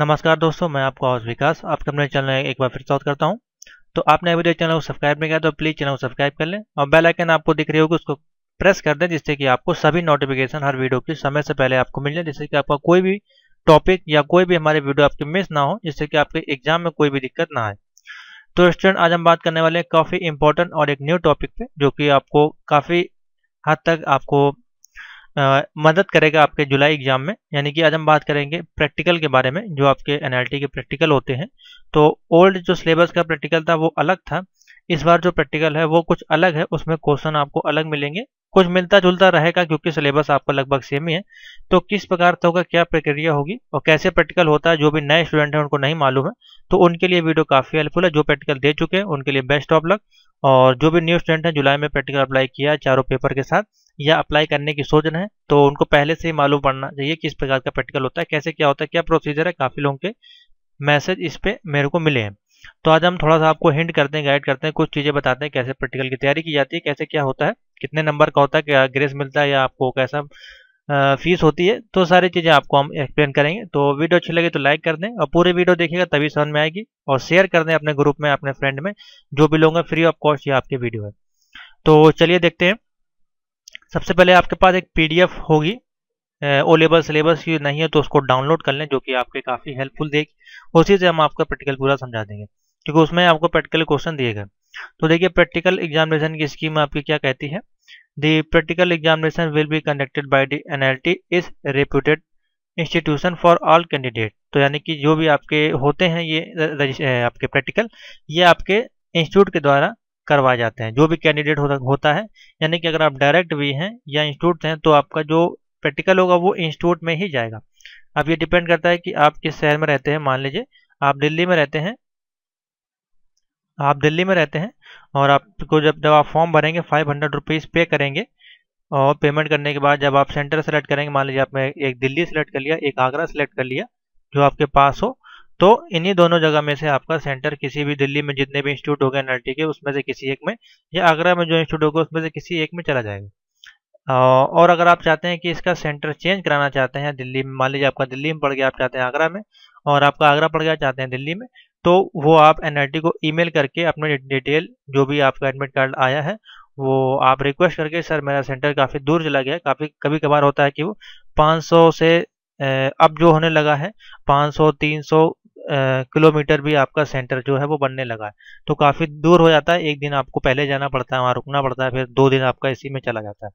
नमस्कार दोस्तों मैं आपका हाउस विकास आपके अपने चैनल एक बार फिर स्वागत करता हूं तो आपने अभी तक चैनल को सब्सक्राइब नहीं किया तो प्लीज़ चैनल को सब्सक्राइब कर लें और बेल आइकन आपको दिख रही होगी उसको प्रेस कर दें जिससे कि आपको सभी नोटिफिकेशन हर वीडियो की समय से पहले आपको मिल जाए जिससे कि आपका कोई भी टॉपिक या कोई भी हमारे वीडियो आपकी मिस ना हो जिससे कि आपके एग्जाम में कोई भी दिक्कत ना आए तो स्टूडेंट आज हम बात करने वाले हैं काफ़ी इंपॉर्टेंट और एक न्यू टॉपिक पे जो कि आपको काफ़ी हद तक आपको आ, मदद करेगा आपके जुलाई एग्जाम में यानी कि आज हम बात करेंगे प्रैक्टिकल के बारे में जो आपके एन के प्रैक्टिकल होते हैं तो ओल्ड जो सिलेबस का प्रैक्टिकल था वो अलग था इस बार जो प्रैक्टिकल है वो कुछ अलग है उसमें क्वेश्चन आपको अलग मिलेंगे कुछ मिलता जुलता रहेगा क्योंकि सिलेबस आपका लगभग सेम ही है तो किस प्रकार होगा क्या प्रक्रिया होगी और कैसे प्रैक्टिकल होता है जो भी नए स्टूडेंट हैं उनको नहीं मालूम है तो उनके लिए वीडियो काफ़ी हेल्पफुल है जो प्रैक्टिकल दे चुके हैं उनके लिए बेस्ट ऑफ लक और जो भी न्यू स्टूडेंट हैं जुलाई में प्रैक्टिकल अप्लाई किया चारों पेपर के साथ या अप्लाई करने की सोच रहे हैं तो उनको पहले से ही मालूम पड़ना चाहिए किस प्रकार का प्रैक्टिकल होता है कैसे क्या होता है क्या प्रोसीजर है काफ़ी लोगों के मैसेज इस पर मेरे को मिले हैं तो आज हम थोड़ा सा आपको हिंट करते हैं गाइड करते हैं कुछ चीज़ें बताते हैं कैसे प्रैक्टिकल की तैयारी की जाती है कैसे क्या होता है कितने नंबर का होता है क्या ग्रेस मिलता है या आपको कैसा फीस होती है तो सारी चीज़ें आपको हम एक्सप्लेन करेंगे तो वीडियो अच्छी लगे तो लाइक कर दें और पूरी वीडियो देखिएगा तभी समझ में आएगी और शेयर कर दें अपने ग्रुप में अपने फ्रेंड में जो भी लोग हैं फ्री ऑफ कॉस्ट ये आपके वीडियो है तो चलिए देखते हैं सबसे पहले आपके पास एक पीडीएफ होगी ओ लेबल सिलेबस की नहीं है तो उसको डाउनलोड कर लें जो कि आपके काफ़ी हेल्पफुल देगी उसी से हम आपका प्रैक्टिकल पूरा समझा देंगे क्योंकि उसमें आपको प्रैक्टिकल क्वेश्चन दिए गए तो देखिए प्रैक्टिकल एग्जामिनेशन की स्कीम आपकी क्या कहती है examination will be conducted by conducted N L T is reputed institution for all candidate तो यानी कि जो भी आपके होते हैं ये आपके प्रैक्टिकल ये आपके इंस्टीट्यूट के द्वारा करवाए जाते हैं जो भी कैंडिडेट होता है यानी कि अगर आप डायरेक्ट भी हैं या इंस्टीट्यूट हैं तो आपका जो प्रैक्टिकल होगा वो इंस्टीट्यूट में ही जाएगा अब ये डिपेंड करता है कि आप किस शहर में रहते हैं मान लीजिए आप दिल्ली में रहते हैं आप दिल्ली में रहते हैं और आपको जब जब आप फॉर्म भरेंगे फाइव हंड्रेड रुपीज़ पे करेंगे और पेमेंट करने के बाद जब आप सेंटर सेलेक्ट करेंगे मान लीजिए आपने एक दिल्ली सेलेक्ट कर लिया एक आगरा सेलेक्ट कर लिया जो आपके पास हो तो इन्हीं दोनों जगह में से आपका सेंटर किसी भी दिल्ली में जितने भी इंस्टीट्यूट हो गए एनआरटी के उसमें से किसी एक में या आगरा में जो इंस्टीट्यूट होगा उसमें से किसी एक में चला जाएगा और अगर आप चाहते हैं कि इसका सेंटर चेंज कराना चाहते हैं दिल्ली में मान लीजिए आपका दिल्ली में पड़ गया आप चाहते हैं आगरा में और आपका आगरा पड़ गया चाहते हैं दिल्ली में तो वो आप एन को ईमेल करके अपने डिटेल जो भी आपका एडमिट कार्ड आया है वो आप रिक्वेस्ट करके सर मेरा सेंटर काफ़ी दूर चला गया काफ़ी कभी कभार होता है कि वो 500 से अब जो होने लगा है 500 300 किलोमीटर भी आपका सेंटर जो है वो बनने लगा है तो काफ़ी दूर हो जाता है एक दिन आपको पहले जाना पड़ता है वहाँ रुकना पड़ता है फिर दो दिन आपका इसी में चला जाता है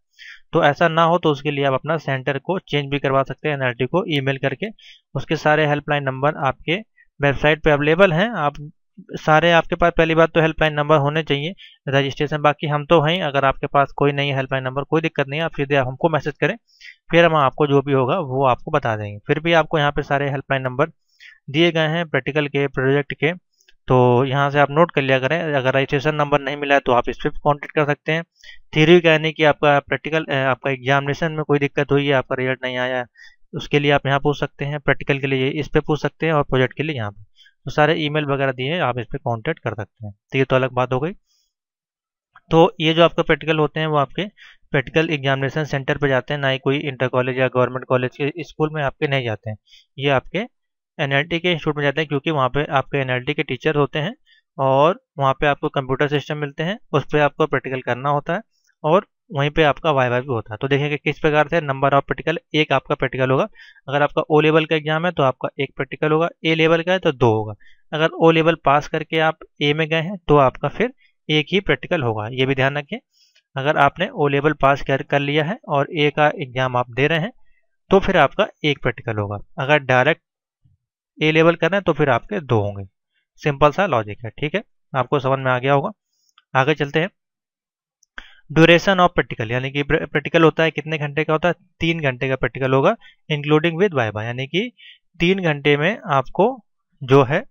तो ऐसा ना हो तो उसके लिए आप अपना सेंटर को चेंज भी करवा सकते हैं एनआरटी को ई करके उसके सारे हेल्पलाइन नंबर आपके वेबसाइट पे अवेलेबल हैं आप सारे आपके पास पहली बात तो हेल्पलाइन नंबर होने चाहिए रजिस्ट्रेशन बाकी हम तो हैं अगर आपके पास कोई नहीं है हेल्पलाइन नंबर कोई दिक्कत नहीं है आप सीधे आप हमको मैसेज करें फिर हम आपको जो भी होगा वो आपको बता देंगे फिर भी आपको यहाँ पे सारे हेल्पलाइन नंबर दिए गए हैं प्रैक्टिकल के प्रोजेक्ट के तो यहाँ से आप नोट कर लिया करें अगर रजिस्ट्रेशन नंबर नहीं मिला है तो आप इस पर कॉन्टेक्ट कर सकते हैं थीरी का यानी कि आपका प्रैक्टिकल आपका एग्जामिनेशन में कोई दिक्कत हुई है आपका रिजल्ट नहीं आया उसके लिए आप यहाँ पूछ सकते हैं प्रैक्टिकल के लिए इस पर पूछ सकते हैं और प्रोजेक्ट के लिए यहाँ पर तो सारे ईमेल वगैरह दिए हैं आप इस पर कॉन्टेक्ट कर सकते हैं तो ये तो अलग बात हो गई तो ये जो आपका प्रैक्टिकल होते हैं वो आपके प्रैक्टिकल एग्जामिनेशन सेंटर पर जाते हैं ना ही कोई इंटर कॉलेज या गवर्नमेंट कॉलेज के स्कूल में आपके नहीं जाते हैं ये आपके एन के इंस्टीट्यूट में जाते हैं क्योंकि वहाँ पे आपके एन के टीचर होते हैं और वहाँ पे आपको कंप्यूटर सिस्टम मिलते हैं उस पर आपको प्रैक्टिकल करना होता है और वहीं पे आपका वाइवा भी होता है तो देखेंगे किस प्रकार से नंबर ऑफ प्रैक्टिकल एक आपका प्रैक्टिकल होगा अगर आपका ओ लेवल का एग्जाम है तो आपका एक प्रैक्टिकल होगा ए लेवल का है तो दो होगा अगर ओ लेवल पास करके आप ए में गए हैं तो आपका फिर एक ही प्रैक्टिकल होगा ये भी ध्यान रखें अगर आपने ओ लेवल पास कर कर लिया है और ए का एग्जाम आप दे रहे हैं तो फिर आपका एक प्रैक्टिकल होगा अगर डायरेक्ट ए लेवल कर रहे हैं तो फिर आपके दो होंगे सिंपल सा लॉजिक है ठीक है आपको समझ में आ गया होगा आगे चलते हैं ड्यूरेशन ऑफ प्रैक्टिकल यानी कि प्रैक्टिकल होता है कितने घंटे का होता है तीन घंटे का प्रैक्टिकल होगा इंक्लूडिंग विद वाइवा यानी कि तीन घंटे में आपको जो है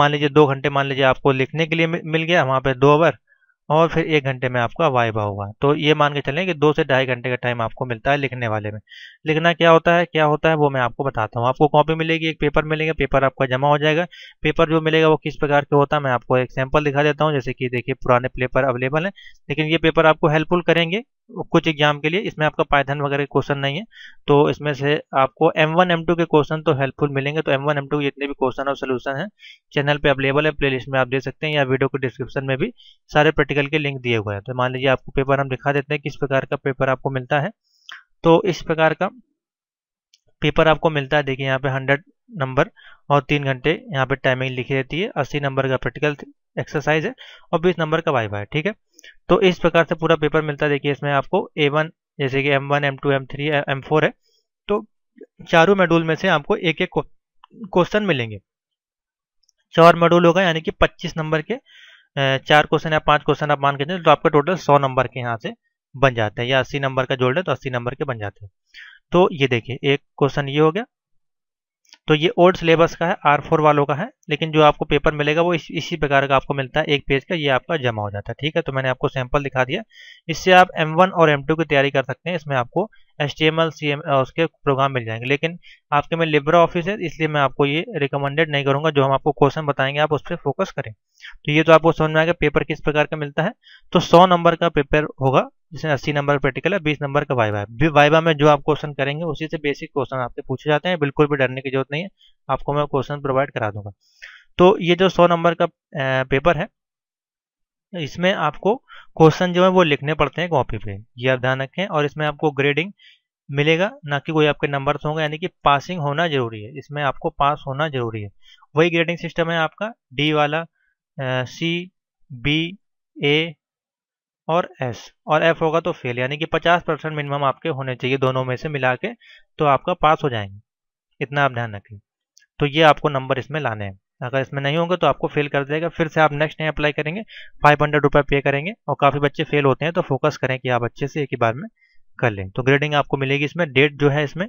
मान लीजिए दो घंटे मान लीजिए आपको लिखने के लिए मिल गया वहाँ पे दो आवर और फिर एक घंटे में आपका वायबा हुआ तो ये मान के चलें कि दो से ढाई घंटे का टाइम आपको मिलता है लिखने वाले में लिखना क्या होता है क्या होता है वो मैं आपको बताता हूँ आपको कॉपी मिलेगी एक पेपर मिलेगा पेपर आपका जमा हो जाएगा पेपर जो मिलेगा वो किस प्रकार के होता है मैं आपको एक सैम्पल दिखा देता हूँ जैसे कि देखिए पुराने पेपर अवेलेबल है लेकिन ये पेपर आपको हेल्पफुल करेंगे कुछ एग्जाम के लिए इसमें आपका पायथन वगैरह के क्वेश्चन नहीं है तो इसमें से आपको M1 M2 के क्वेश्चन तो हेल्पफुल मिलेंगे तो M1 M2 के जितने भी क्वेश्चन और सोल्यूशन है चैनल पे अवेलेबल है प्लेलिस्ट में आप दे सकते हैं या वीडियो के डिस्क्रिप्शन में भी सारे प्रैक्टिकल के लिंक दिए हुए हैं तो मान लीजिए आपको पेपर हम दिखा देते हैं किस प्रकार का पेपर आपको मिलता है तो इस प्रकार का पेपर आपको मिलता है देखिए यहाँ पे हंड्रेड नंबर और तीन घंटे यहाँ पे टाइमिंग लिखी रहती है अस्सी नंबर का प्रैक्टिकल एक्सरसाइज है और बीस नंबर का वाई वाई ठीक है तो इस प्रकार से पूरा पेपर मिलता है देखिए इसमें आपको ए वन जैसे कि M one M two M three M four है तो चारों मेडूल में से आपको एक एक क्वेश्चन मिलेंगे चार मॉड्यूल होगा यानी कि 25 नंबर के चार क्वेश्चन या पांच क्वेश्चन आप मान के तो आपका टोटल 100 नंबर के यहाँ से बन जाते हैं या 80 नंबर का जोड़ ले तो 80 नंबर के बन जाते हैं तो ये देखिए एक क्वेश्चन ये हो गया तो ये ओल्ड सिलेबस का है आर फोर वालों का है लेकिन जो आपको पेपर मिलेगा वो इस, इसी प्रकार का आपको मिलता है एक पेज का ये आपका जमा हो जाता है ठीक है तो मैंने आपको सैंपल दिखा दिया इससे आप एम वन और एम टू की तैयारी कर सकते हैं इसमें आपको H T M L C M उसके प्रोग्राम मिल जाएंगे लेकिन आपके में लिब्रा ऑफिस है इसलिए मैं आपको ये रिकमेंडेड नहीं करूंगा जो हम आपको क्वेश्चन बताएंगे आप उस पर फोकस करें तो ये तो आपको समझ में आएगा पेपर किस प्रकार का मिलता है तो सौ नंबर का पेपर होगा जिसमें अस्सी नंबर प्रैक्टिकल है बीस नंबर का वाइवा है वाइवा में जो आप क्वेश्चन करेंगे उसी से बेसिक क्वेश्चन आपसे पूछे जाते हैं बिल्कुल भी डरने की जरूरत नहीं है आपको मैं क्वेश्चन प्रोवाइड करा दूंगा तो ये जो सौ नंबर का पेपर है इसमें आपको क्वेश्चन जो है वो लिखने पड़ते हैं कॉपी पे ये आप ध्यान रखें और इसमें आपको ग्रेडिंग मिलेगा ना कि कोई आपके नंबर होंगे यानी कि पासिंग होना जरूरी है इसमें आपको पास होना जरूरी है वही ग्रेडिंग सिस्टम है आपका डी वाला सी बी ए और एस और एफ होगा तो फेल यानी कि 50 परसेंट मिनिमम आपके होने चाहिए दोनों में से मिला के तो आपका पास हो जाएंगे इतना आप ध्यान रखें तो ये आपको नंबर इसमें लाने हैं अगर इसमें नहीं होंगे तो आपको फेल कर देगा फिर से आप नेक्स्ट नहीं अप्लाई करेंगे फाइव हंड्रेड पे करेंगे और काफ़ी बच्चे फेल होते हैं तो फोकस करें कि आप अच्छे से एक ही बार में कर लें तो ग्रेडिंग आपको मिलेगी इसमें डेट जो है इसमें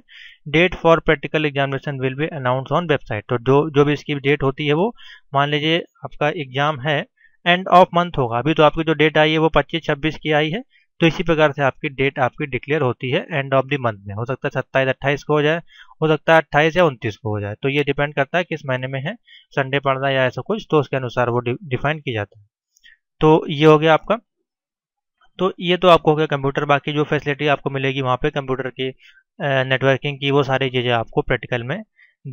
date for practical examination will be announce on website तो जो जो भी इसकी डेट होती है वो मान लीजिए आपका एग्जाम है एंड ऑफ मंथ होगा अभी तो आपकी जो डेट आई है वो पच्चीस छब्बीस की आई है तो इसी प्रकार से आपकी डेट आपकी डिक्लेयर होती है एंड ऑफ द मंथ में हो सकता है सत्ताईस अट्ठाईस को हो जाए हो सकता है अट्ठाईस या उनतीस को हो जाए तो ये डिपेंड करता है किस महीने में है संडे पड़ना या ऐसा कुछ तो उसके अनुसार वो डिफाइन किया जाता है तो ये हो गया आपका तो ये तो आपको हो गया कंप्यूटर बाकी जो फैसिलिटी आपको मिलेगी वहाँ पे कंप्यूटर की नेटवर्किंग की वो सारी चीज़ें आपको प्रैक्टिकल में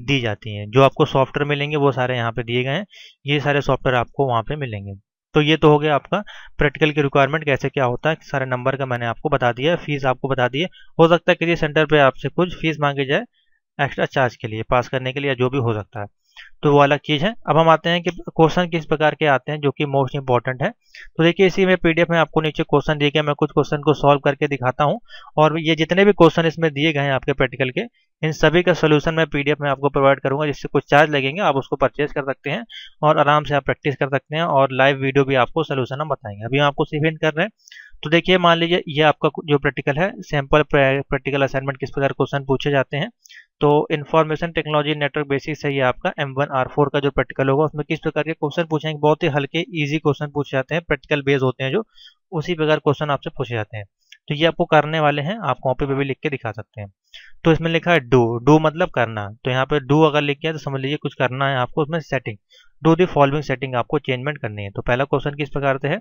दी जाती हैं जो आपको सॉफ्टवेयर मिलेंगे वो सारे यहाँ पे दिए गए हैं ये सारे सॉफ्टवेयर आपको वहाँ पे मिलेंगे तो ये तो हो गया आपका प्रैक्टिकल की रिक्वायरमेंट कैसे क्या होता है सारे नंबर का मैंने आपको बता दिया फीस आपको बता दी है हो सकता है कि ये सेंटर पर आपसे कुछ फीस मांगी जाए एक्स्ट्रा चार्ज के लिए पास करने के लिए जो भी हो सकता है तो वो अलग चीज़ है अब हम आते हैं कि क्वेश्चन किस प्रकार के आते हैं जो कि मोस्ट इंपॉर्टेंट है तो देखिए इसी में पीडीएफ में आपको नीचे क्वेश्चन दिए गए मैं कुछ क्वेश्चन को सॉल्व करके दिखाता हूँ और ये जितने भी क्वेश्चन इसमें दिए गए हैं आपके प्रैक्टिकल के इन सभी का सोल्यूशन मैं पीडीएफ में आपको प्रोवाइड करूँगा जिससे कुछ चार्ज लगेंगे आप उसको परचेज कर सकते हैं और आराम से आप प्रैक्टिस कर सकते हैं और लाइव वीडियो भी आपको सोल्यूशन हम बताएंगे अभी हम आपको सिर्फ कर रहे हैं तो देखिए मान लीजिए ये आपका जो प्रैक्टिकल है सैम्पल प्रैक्टिकल असाइनमेंट किस प्रकार क्वेश्चन पूछे जाते हैं तो इन्फॉर्मेशन टेक्नोलॉजी नेटवर्क बेसिस है ये आपका एम वन आर फोर का जो प्रैक्टिकल होगा उसमें किस प्रकार के क्वेश्चन पूछे बहुत ही हल्के ईजी क्वेश्चन पूछे जाते हैं प्रैक्टिकल बेस होते हैं जो उसी प्रकार क्वेश्चन आपसे पूछे जाते हैं तो ये आपको करने वाले हैं आप कॉपी पे भी लिख के दिखा सकते हैं तो इसमें लिखा है डू डू मतलब करना तो यहाँ पे डू अगर लिख गया तो समझ लीजिए कुछ करना है आपको उसमें setting do the following setting आपको चेंजमेंट करनी है तो पहला क्वेश्चन किस प्रकार से है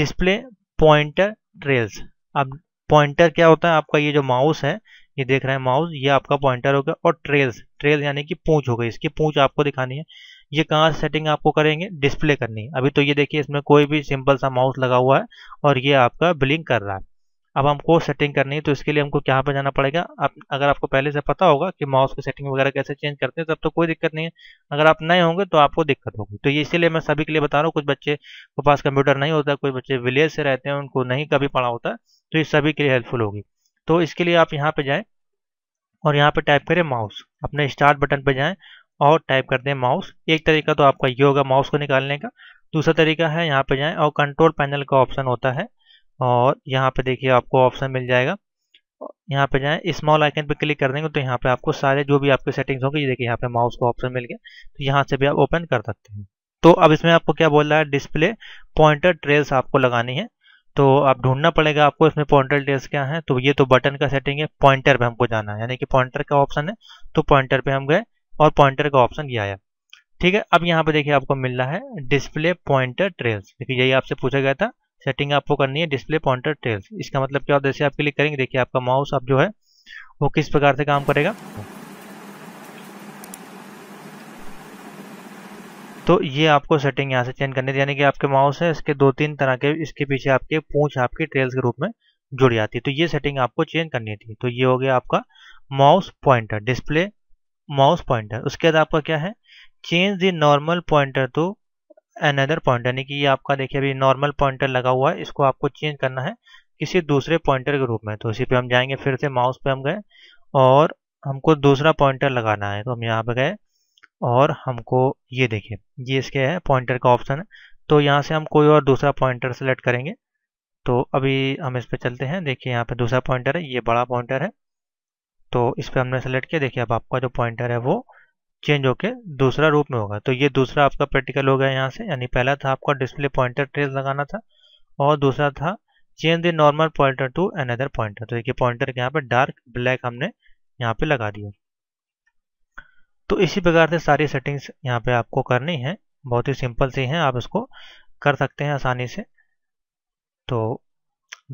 डिस्प्ले पॉइंटर ट्रेल्स अब पॉइंटर क्या होता है आपका ये जो माउस है ये देख रहे हैं माउस ये आपका पॉइंटर हो गया और ट्रेल्स ट्रेल यानी कि पूछ हो गई इसकी पूछ आपको दिखानी है ये कहाँ सेटिंग आपको करेंगे डिस्प्ले करनी है अभी तो ये देखिए इसमें कोई भी सिंपल सा माउस लगा हुआ है और ये आपका ब्लिंक कर रहा है अब हमको सेटिंग करनी है तो इसके लिए हमको कहाँ पर जाना पड़ेगा आप अगर आपको पहले से पता होगा कि माउस की सेटिंग वगैरह कैसे चेंज करते हैं तब तो कोई दिक्कत नहीं है अगर आप नए होंगे तो आपको दिक्कत होगी तो इसीलिए मैं सभी के लिए बता रहा हूँ कुछ बच्चे के पास कंप्यूटर नहीं होता कोई बच्चे विलेज से रहते हैं उनको नहीं कभी पढ़ा होता तो ये सभी के लिए हेल्पफुल होगी तो इसके लिए आप यहाँ पे जाएं और यहाँ पे टाइप करें माउस अपने स्टार्ट बटन पे जाएं और टाइप कर दें माउस एक तरीका तो आपका ये होगा माउस को निकालने का दूसरा तरीका है यहाँ पे जाएं और कंट्रोल पैनल का ऑप्शन होता है और यहाँ पे देखिए आपको ऑप्शन मिल जाएगा यहाँ पे जाएं स्मॉल आइकन पे क्लिक कर देंगे तो यहाँ पे आपको सारे जो भी आपके सेटिंग्स होंगे ये देखिए यहाँ पे माउस का ऑप्शन मिल गया तो यहाँ से भी आप ओपन कर सकते हैं तो अब इसमें आपको क्या बोल रहा है डिस्प्ले पॉइंटर ट्रेल्स आपको लगानी है तो आप ढूंढना पड़ेगा आपको इसमें पॉइंटर डिटेल्स क्या है तो ये तो बटन का सेटिंग है पॉइंटर पे हमको जाना है यानी कि पॉइंटर का ऑप्शन है तो पॉइंटर पे हम गए और पॉइंटर का ऑप्शन ये आया ठीक है अब यहाँ पे देखिए आपको मिल रहा है डिस्प्ले पॉइंटर ट्रेल्स देखिए यही आपसे पूछा गया था सेटिंग आपको करनी है डिस्प्ले पॉइंटर ट्रेल्स इसका मतलब क्या होता है जैसे आप क्लिक करेंगे देखिए आपका माउस आप जो है वो किस प्रकार से काम करेगा तो ये आपको सेटिंग यहाँ से चेंज करनी थी यानी कि आपके माउस है इसके दो तीन तरह के इसके पीछे आपके पूछ आपकी ट्रेल्स के रूप में जुड़ जाती है तो ये सेटिंग आपको चेंज करनी थी तो ये हो गया आपका mouse pointer display mouse pointer उसके बाद आपका क्या है change the normal pointer to another pointer यानी कि ये आपका देखिए अभी नॉर्मल पॉइंटर लगा हुआ है इसको आपको चेंज करना है किसी दूसरे पॉइंटर के रूप में तो इसी पे हम जाएंगे फिर से माउस पे हम गए और हमको दूसरा पॉइंटर लगाना है तो हम यहाँ पे गए और हमको ये देखिए ये इसके है पॉइंटर का ऑप्शन है तो यहाँ से हम कोई और दूसरा पॉइंटर सेलेक्ट करेंगे तो अभी हम इस पर चलते हैं देखिए यहाँ पे दूसरा पॉइंटर है ये बड़ा पॉइंटर है तो इस पर हमने सेलेक्ट किया देखिए अब आपका जो पॉइंटर है वो चेंज होके दूसरा रूप में होगा तो ये दूसरा आपका प्रैक्टिकल हो गया यहाँ से यानी पहला था आपका डिस्प्ले पॉइंटर ट्रेस लगाना था और दूसरा था change the normal pointer to another pointer तो देखिए पॉइंटर के यहाँ पे डार्क ब्लैक हमने यहाँ पे लगा दिया तो इसी प्रकार से सारी सेटिंग्स यहाँ पे आपको करनी है बहुत ही सिंपल सी हैं आप इसको कर सकते हैं आसानी से तो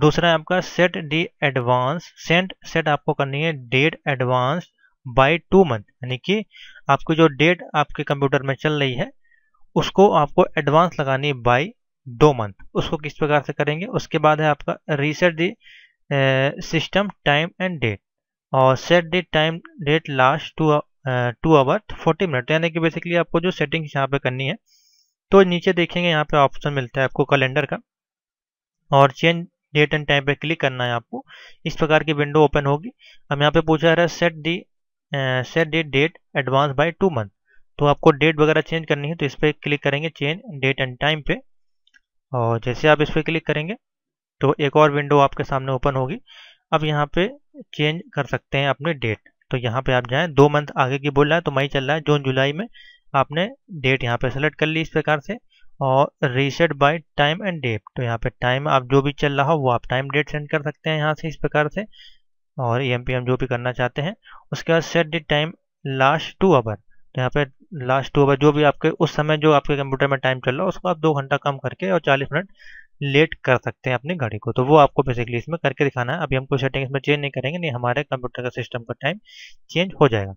दूसरा है आपका set the advance sent set आपको करनी है date advance by two month यानी कि आपकी जो डेट आपके कंप्यूटर में चल रही है उसको आपको एडवांस लगानी बाई दो मंथ उसको किस प्रकार से करेंगे उसके बाद है आपका reset the system time and date और set the time date last to two hour forty minute यानी कि बेसिकली आपको जो सेटिंग्स यहाँ पे करनी है तो नीचे देखेंगे यहाँ पे ऑप्शन मिलता है आपको कैलेंडर का और चेंज डेट एंड टाइम पे क्लिक करना है आपको इस प्रकार की विंडो ओपन होगी अब यहाँ पे पूछा रहा है set the set the date advance by two month तो आपको डेट वगैरह चेंज करनी है तो इस पर क्लिक करेंगे चेंज डेट एंड टाइम पे और जैसे आप इस पर क्लिक करेंगे तो एक और विंडो आपके सामने ओपन होगी अब यहाँ पे चेंज कर सकते हैं अपनी डेट तो यहाँ पे आप जाए दो मंथ आगे की बोल रहा है तो मई चल रहा है जून जुलाई में आपने डेट यहाँ पे सेलेक्ट कर ली इस प्रकार से और reset by time and date तो यहाँ पे टाइम आप जो भी चल रहा हो वो आप टाइम डेट सेंड कर सकते हैं यहाँ से इस प्रकार से और ई एम जो भी करना चाहते हैं उसके बाद set the time last two hour तो यहाँ पे लास्ट टू आवर जो भी आपके उस समय जो आपके कंप्यूटर में टाइम चल रहा हो उसको आप दो घंटा कम करके और चालीस मिनट लेट कर सकते हैं अपनी घड़ी को तो वो आपको बेसिकली इसमें करके दिखाना है अभी हम कोई सेटिंग इसमें चेंज नहीं करेंगे नहीं हमारे कंप्यूटर का सिस्टम का टाइम चेंज हो जाएगा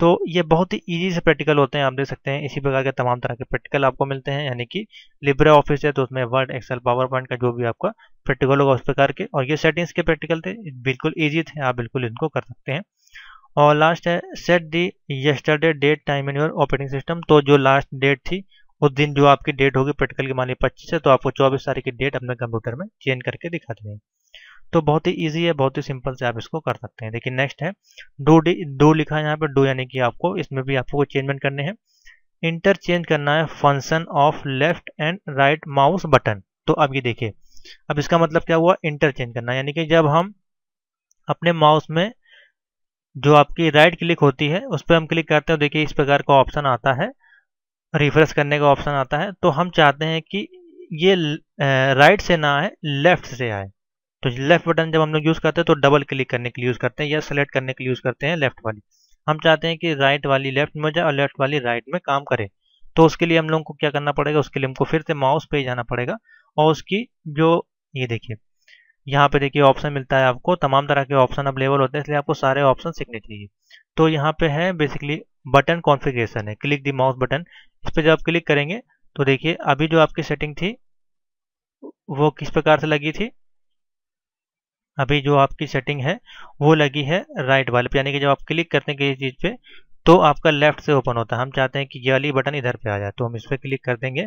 तो ये बहुत ही ईजी से प्रैक्टिकल होते हैं आप देख सकते हैं इसी प्रकार के तमाम तरह के प्रैक्टिकल आपको मिलते हैं यानी कि लिब्रे ऑफिस है तो उसमें वर्ड एक्सेल पावर पॉइंट का जो भी आपका प्रैक्टिकल होगा उस प्रकार के और ये सेटिंग्स के प्रैक्टिकल थे बिल्कुल ईजी थे आप बिल्कुल इनको कर सकते हैं और लास्ट है set the yesterday date time in your operating system तो जो लास्ट डेट थी उस दिन जो आपकी डेट होगी प्रैक्टिकल की मानिए पच्चीस है तो आपको चौबीस तारीख की डेट अपने कंप्यूटर में चेंज करके दिखा देंगे तो बहुत ही ईजी है बहुत ही सिंपल से आप इसको कर सकते हैं देखिए नेक्स्ट है डू डू लिखा है यहाँ पर डू यानी कि आपको इसमें भी आपको चेंजमेंट करने हैं इंटरचेंज करना है function of left and right mouse button तो अब ये देखिए अब इसका मतलब क्या हुआ इंटरचेंज करना यानी कि जब हम अपने माउस में जो आपकी राइट क्लिक होती है उस पर हम क्लिक करते हैं तो देखिए इस प्रकार का ऑप्शन आता है रिफ्रेश करने का ऑप्शन आता है तो हम चाहते हैं कि ये राइट से ना आए लेफ्ट से आए तो लेफ्ट बटन जब हम लोग यूज़ करते हैं तो डबल क्लिक करने के लिए यूज़ करते हैं या सेलेक्ट करने के लिए यूज़ करते हैं लेफ्ट वाली हम चाहते हैं कि राइट वाली लेफ्ट में जाए और लेफ्ट वाली राइट में काम करे तो उसके लिए हम लोगों को क्या करना पड़ेगा उसके लिए हमको फिर से माउस पे जाना पड़ेगा और उसकी जो ये देखिए यहाँ पे देखिए ऑप्शन मिलता है आपको तमाम तरह के ऑप्शन अवेलेबल होते हैं इसलिए आपको सारे ऑप्शन सीखने चाहिए तो यहाँ पे है बेसिकली बटन कॉन्फ़िगरेशन है क्लिक दी माउस बटन इस पर जब आप क्लिक करेंगे तो देखिए अभी जो आपकी सेटिंग थी वो किस प्रकार से लगी थी अभी जो आपकी सेटिंग है वो लगी है राइट वाले पे यानी कि जब आप क्लिक करते हैं किसी चीज़ पे तो आपका लेफ्ट से ओपन होता है हम चाहते हैं कि ये वाली बटन इधर पे आ जाए तो हम इस पर क्लिक कर देंगे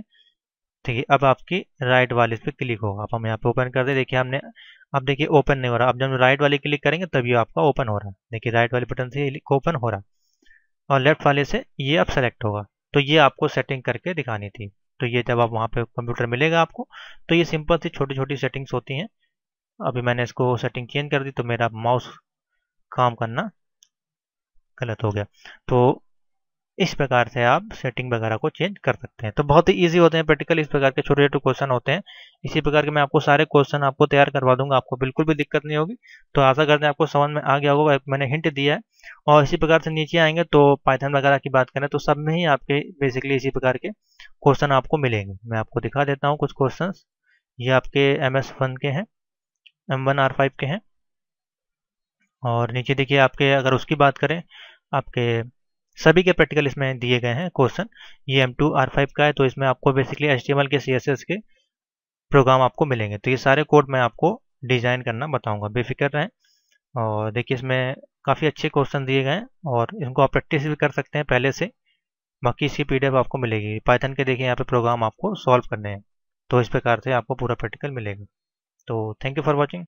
ठीक है अब आपकी राइट वाले इस पर क्लिक होगा अब हम यहाँ पे ओपन कर दे देखिए हमने अब देखिए ओपन नहीं हो रहा अब जब राइट वाले क्लिक करेंगे तभी आपका ओपन हो रहा है देखिए राइट वाले बटन से ओपन हो रहा और लेफ्ट वाले से ये अब सेलेक्ट होगा तो ये आपको सेटिंग करके दिखानी थी तो ये जब आप वहाँ पे कंप्यूटर मिलेगा आपको तो ये सिंपल सी छोटी छोटी सेटिंग्स होती हैं अभी मैंने इसको सेटिंग चेंज कर दी तो मेरा माउस काम करना गलत हो गया तो इस प्रकार से आप सेटिंग वगैरह को चेंज कर सकते हैं तो बहुत ही ईजी होते हैं प्रैक्टिकल इस प्रकार के छोटे छोटे क्वेश्चन होते हैं इसी प्रकार के मैं आपको सारे क्वेश्चन आपको तैयार करवा दूंगा आपको बिल्कुल भी दिक्कत नहीं होगी तो आशा करते हैं आपको समझ में आ गया होगा मैंने हिंट दिया है और इसी प्रकार से नीचे आएंगे तो पाइथन वगैरह की बात करें तो सब में ही आपके बेसिकली इसी प्रकार के क्वेश्चन आपको मिलेंगे मैं आपको दिखा देता हूँ कुछ क्वेश्चन ये आपके एम एस वन के हैं एम वन आर फाइव के हैं और नीचे देखिए आपके अगर उसकी बात करें आपके सभी के प्रैक्टिकल इसमें दिए गए हैं क्वेश्चन ये एम टू आर फाइव का है तो इसमें आपको बेसिकली एच के सी के प्रोग्राम आपको मिलेंगे तो ये सारे कोड मैं आपको डिज़ाइन करना बताऊंगा बेफिक्र रहें और देखिए इसमें काफ़ी अच्छे क्वेश्चन दिए गए हैं और इनको आप प्रैक्टिस भी कर सकते हैं पहले से बाकी इसकी पी आपको मिलेगी पाइथन के देखिए यहाँ पे प्रोग्राम आपको सॉल्व करने हैं तो इस प्रकार से आपको पूरा प्रैक्टिकल मिलेगा तो थैंक यू फॉर वॉचिंग